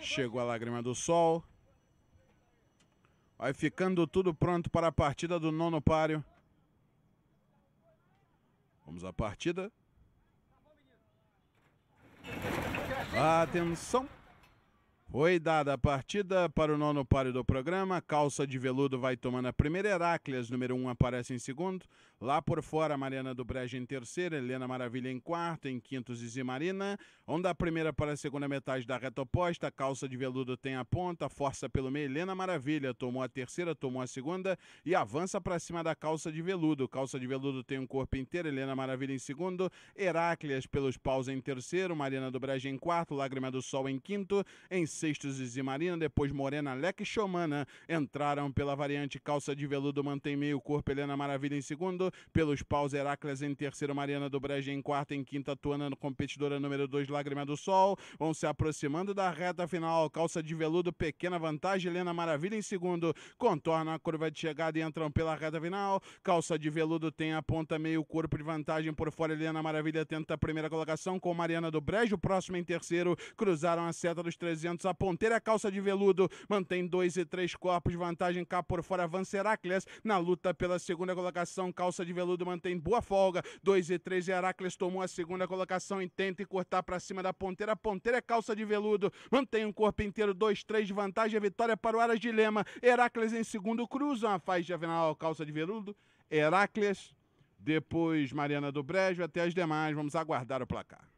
Chegou a lágrima do sol. Vai ficando tudo pronto para a partida do nono páreo. Vamos à partida. Atenção. Foi dada a partida para o nono páreo do programa. Calça de veludo vai tomando a primeira. Heráclias, número 1, um, aparece em segundo. Lá por fora, Mariana do Brejo em terceiro. Helena Maravilha em quarto. Em quinto, Zizimarina. Onda a primeira para a segunda metade da reta oposta. Calça de veludo tem a ponta. Força pelo meio. Helena Maravilha tomou a terceira, tomou a segunda. E avança para cima da calça de veludo. Calça de veludo tem um corpo inteiro. Helena Maravilha em segundo. Heráclias pelos paus em terceiro. Mariana do Brejo em quarto. Lágrima do Sol em quinto. Em Sextos e Zimarina, depois Morena, Leque e Xomana entraram pela variante calça de veludo mantém meio corpo, Helena Maravilha em segundo, pelos paus Heracles em terceiro, Mariana do Brejo em quarto, em quinta, Tuana, competidora número 2, Lágrima do Sol, vão se aproximando da reta final, calça de veludo, pequena vantagem, Helena Maravilha em segundo, contorna a curva de chegada e entram pela reta final, calça de veludo tem a ponta meio corpo de vantagem por fora, Helena Maravilha tenta a primeira colocação com Mariana do Brejo, próxima em terceiro, cruzaram a seta dos 300 a ponteira é calça de veludo, mantém dois e três corpos, vantagem cá por fora, avança Heracles, na luta pela segunda colocação, calça de veludo mantém boa folga, dois e três, Heracles tomou a segunda colocação e tenta cortar para cima da ponteira, a ponteira é calça de veludo, mantém o corpo inteiro, dois, três, de vantagem, a vitória para o Aras de Lema, Heracles em segundo, cruza a faixa de calça de veludo, Heracles, depois Mariana do Brejo, até as demais, vamos aguardar o placar.